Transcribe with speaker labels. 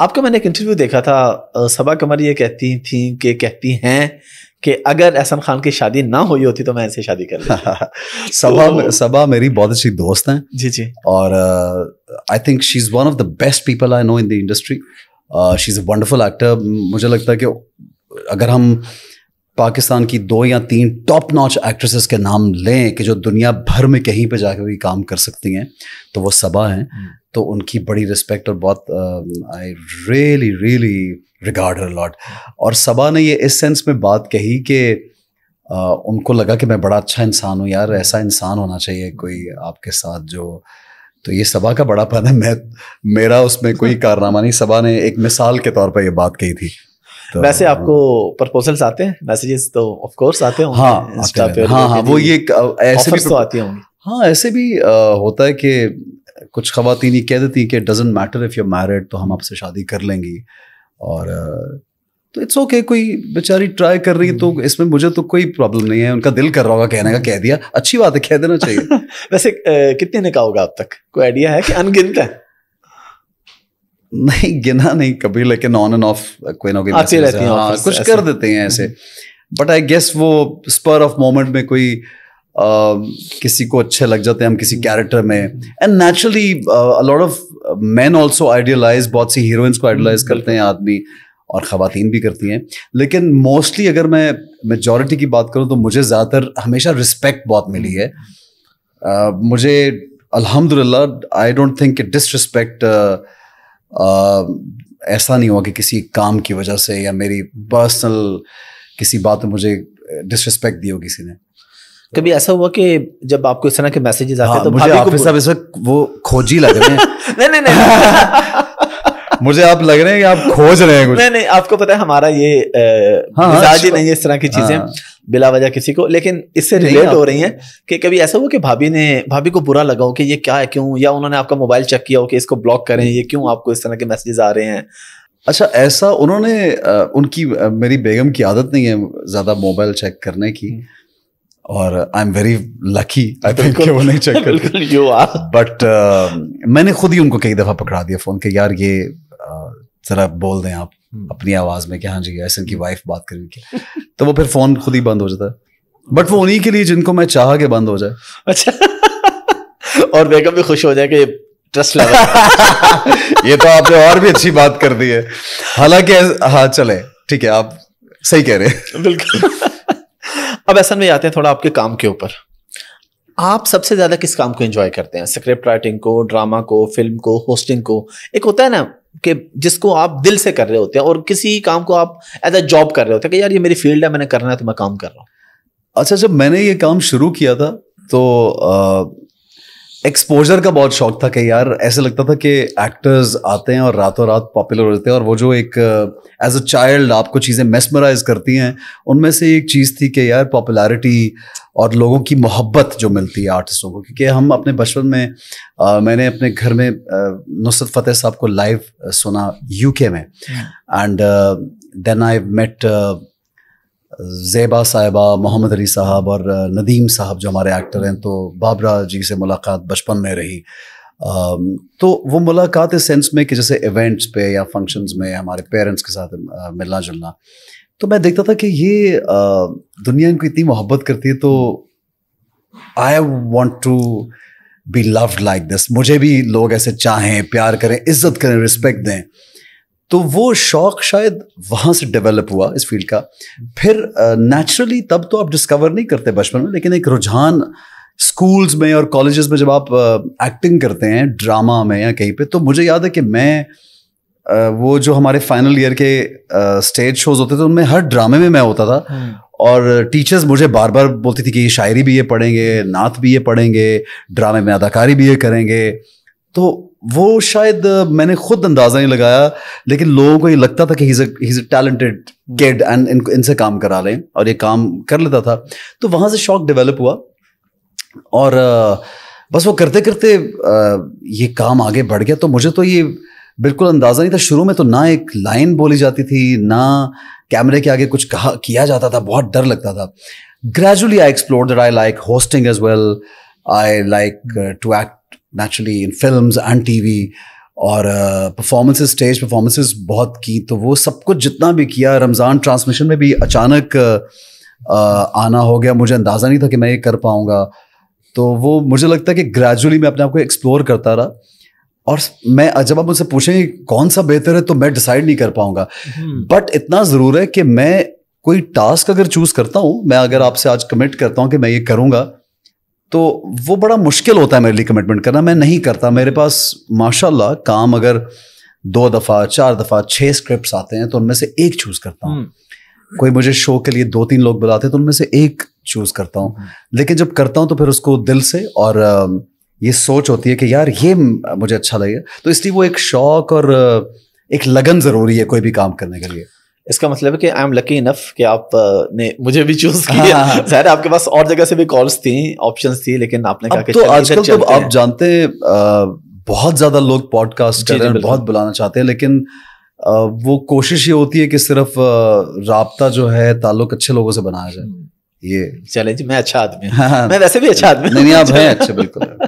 Speaker 1: आपका मैंने एक इंटरव्यू देखा था सबा कमर ये कहती थी कि कहती हैं कि अगर एहसन खान की शादी ना हुई होती तो मैं इनसे शादी कर सबा तो, सबा मेरी बहुत
Speaker 2: अच्छी दोस्त हैं जी जी और I think she is one of the best people I know in the industry she is a wonderful actor मुझे लगता है कि अगर हम पाकिस्तान की दो या तीन टॉप नॉच एक्ट्रेसेस के नाम लें कि जो दुनिया भर में कहीं पर जाकर भी काम कर सकती हैं तो वो सबा हैं हम्म। तो उनकी बड़ी रिस्पेक्ट और बहुत I really really regard her lot और सबा ने ये इस सेंस में बात कही कि Uh, उनको लगा कि मैं बड़ा अच्छा इंसान हूँ यार ऐसा इंसान होना चाहिए कोई आपके साथ जो तो ये सबा का बड़ा पन है मैं मेरा उसमें कोई कारनामा नहीं सभा ने एक मिसाल के तौर पर यह बात कही थी तो,
Speaker 1: वैसे आपको प्रपोजल्स आते हैं मैसेजेस तो ऑफ कोर्स आते हाँ, हैं हाँ हाँ, हाँ, हाँ वो ये ऐसे भी तो आती होंगी हाँ ऐसे भी
Speaker 2: आ, होता है कि कुछ खातन ये कह देती कि doesn't matter if you married तो हम आपसे शादी कर लेंगी और तो इट्स ओके okay, कोई बेचारी ट्राई कर रही है तो हम्म। इसमें मुझे तो कोई प्रॉब्लम नहीं है उनका दिल कर रहा होगा कहने का कह दिया अच्छी बात है कह देना चाहिए वैसे
Speaker 1: कितने ने कहा होगा अब तक कोई आइडिया है कि अनगिनत है
Speaker 2: नहीं गिना नहीं कभी लेकिन ऑन एंड ऑफ कोई ना कोई हाँ, कुछ कर
Speaker 1: देते हैं ऐसे
Speaker 2: बट आई गेस वो स्पर ऑफ मोमेंट में कोई Um, किसी को अच्छे लग जाते हैं हम किसी कैरेक्टर में and naturally lot of man also idealize बहुत सी हीरोइंस को आइडियलाइज mm-hmm. करते हैं आदमी और ख़वान भी करती हैं लेकिन मोस्टली अगर मैं मेजॉरिटी की बात करूँ तो मुझे ज़्यादातर हमेशा रिस्पेक्ट बहुत मिली है mm-hmm. uh, मुझे अल्हम्दुलिल्लाह आई डोंट थिंक डिसरिस्पेक्ट ऐसा नहीं हुआ कि किसी काम की वजह से या मेरी पर्सनल किसी बात में मुझे डिसरिस्पेक्ट uh, दी हो किसी ने
Speaker 1: कभी ऐसा हुआ कि जब आपको इस तरह के मैसेजेस आते हैं हाँ, तो मुझे आप साहब इस
Speaker 2: वक्त वो खोजी लग रहे हैं नहीं नहीं नहीं मुझे
Speaker 1: आप लग रहे हैं कि आप खोज रहे हैं कुछ नहीं नहीं आपको पता है हमारा ये हाँ, हाँ, मिजाज ही नहीं है इस तरह की चीजें हाँ, बिला वजह किसी को लेकिन इससे रिलेट हो रही हैं कि कभी ऐसा हुआ कि भाभी ने भाभी को बुरा लगा हो कि ये क्या है क्यों या उन्होंने आपका मोबाइल चेक किया हो कि इसको ब्लॉक करें ये क्यों आपको इस तरह के मैसेजेस आ रहे हैं
Speaker 2: अच्छा ऐसा उन्होंने उनकी मेरी बेगम की आदत नहीं है ज़्यादा मोबाइल चेक करने की हम्म। और I am very lucky I think वो नहीं चेक कर यू आर बट मैंने खुद ही उनको कई दफ़ा पकड़ा दिया फ़ोन के यार ये uh, ज़रा बोल दें आप हम्म। अपनी आवाज़ में क्या हाँ जी ऐसे की वाइफ बात कर रही तो वो फिर फ़ोन खुद ही बंद हो जाता है बट वो उन्हीं के लिए जिनको मैं चाह के बंद हो जाए अच्छा
Speaker 1: और बेगम भी खुश हो जाए कि ट्रस्ट
Speaker 2: लगा ये तो आपने और भी अच्छी बात
Speaker 1: कर दी है हालांकि हाँ चले ठीक है आप सही कह रहे हैं बिल्कुल अब ऐसा में आते हैं थोड़ा आपके काम के ऊपर आप सबसे ज़्यादा किस काम को एंजॉय करते हैं स्क्रिप्ट राइटिंग को ड्रामा को फिल्म को होस्टिंग को एक होता है ना कि जिसको आप दिल से कर रहे होते हैं और किसी काम को आप एज अ जॉब कर रहे होते हैं कि यार ये मेरी फील्ड है मैंने करना है तो मैं काम कर रहा हूँ अच्छा जब मैंने ये काम
Speaker 2: शुरू किया था तो आ, एक्सपोजर का बहुत शौक था कि यार ऐसे लगता था कि एक्टर्स आते हैं और रातों रात पॉपुलर होते हैं और वो जो एक एज अ चाइल्ड आपको चीज़ें मेस्मराइज करती हैं उनमें से एक चीज़ थी कि यार पॉपुलैरिटी और लोगों की मोहब्बत जो मिलती है आर्टिस्टों को क्योंकि हम अपने बचपन में आ, uh, मैंने अपने घर में uh, नुसरत फतेह साहब को लाइव uh, सुना यूके में and then I met Zaiba साहिबा मोहम्मद अली साहब और नदीम साहब जो हमारे एक्टर हैं तो बाबरा जी से मुलाकात बचपन में रही तो वो मुलाकात इस सेंस में कि जैसे इवेंट्स पे या फंक्शंस में हमारे पेरेंट्स के साथ मिलना जुलना तो मैं देखता था कि ये दुनिया इनको इतनी मोहब्बत करती है तो I want to be loved like this मुझे भी लोग ऐसे चाहें प्यार करें इज्जत करें रिस्पेक्ट दें तो वो शौक शायद वहाँ से डेवलप हुआ इस फील्ड का फिर नेचुरली तब तो आप डिस्कवर नहीं करते बचपन में लेकिन एक रुझान स्कूल्स में और कॉलेजेस में जब आप एक्टिंग करते हैं ड्रामा में या कहीं पे तो मुझे याद है कि मैं वो जो हमारे फाइनल ईयर के स्टेज शोज होते थे उनमें हर ड्रामे में मैं होता था हम्म। और टीचर्स मुझे बार बार बोलती थी कि ये शायरी भी ये पढ़ेंगे नात भी ये पढ़ेंगे ड्रामे में अदाकारी भी ये करेंगे तो वो शायद मैंने खुद अंदाज़ा नहीं लगाया लेकिन लोगों को ये लगता था कि he talented kid and in इनसे काम करा लें और ये काम कर लेता था तो वहाँ से शौक डेवलप हुआ और बस वो करते करते ये काम आगे बढ़ गया तो मुझे तो ये बिल्कुल अंदाज़ा नहीं था शुरू में तो ना एक लाइन बोली जाती थी ना कैमरे के आगे कुछ कहा किया जाता था बहुत डर लगता था gradually I explore that I like hosting as well I like to act naturally in film and T V और परफॉर्मेंसेस स्टेज परफॉर्मेंसेज बहुत की तो वो सब कुछ जितना भी किया रमज़ान ट्रांसमिशन में भी अचानक uh, आना हो गया मुझे अंदाज़ा नहीं था कि मैं ये कर पाऊँगा तो वो मुझे लगता है कि ग्रेजुअली मैं अपने आप को एक्सप्लोर करता रहा और मैं जब आप मुझसे पूछेंगे कौन सा बेहतर है तो मैं डिसाइड नहीं कर पाऊंगा बट हम्म। इतना ज़रूर है कि मैं कोई टास्क अगर चूज़ करता हूँ मैं अगर आपसे आज कमिट करता हूँ कि मैं ये करूँगा तो वो बड़ा मुश्किल होता है मेरे लिए कमिटमेंट करना मैं नहीं करता मेरे पास माशाल्लाह काम अगर दो दफ़ा चार दफ़ा छः स्क्रिप्ट आते हैं तो उनमें से एक चूज़ करता
Speaker 1: हूँ हम्म।
Speaker 2: कोई मुझे शो के लिए दो तीन लोग बुलाते हैं तो उनमें से एक चूज़ करता हूँ लेकिन जब करता हूँ तो फिर उसको दिल से और ये सोच होती है कि यार ये मुझे अच्छा लगेगा तो इसलिए वो एक शौक और एक लगन ज़रूरी है कोई भी काम करने के लिए
Speaker 1: इसका मतलब है कि आई एम लकी इनफ कि आप ने मुझे भी चूज किया हाँ, हाँ, हाँ। जाहिर आपके पास और जगह से भी कॉल्स थी ऑप्शंस थी लेकिन आपने कहा तो आजकल तो आप
Speaker 2: जानते हैं बहुत ज्यादा लोग पॉडकास्ट कर रहे हैं बहुत बुलाना चाहते हैं लेकिन वो कोशिश ये होती है कि सिर्फ रबता जो है ताल्लुक अच्छे लोगों से बनाया जाए हम्म।
Speaker 1: ये चैलेंज मैं अच्छा आदमी हाँ, मैं वैसे भी अच्छा आदमी नहीं आप हैं अच्छे
Speaker 2: बिल्कुल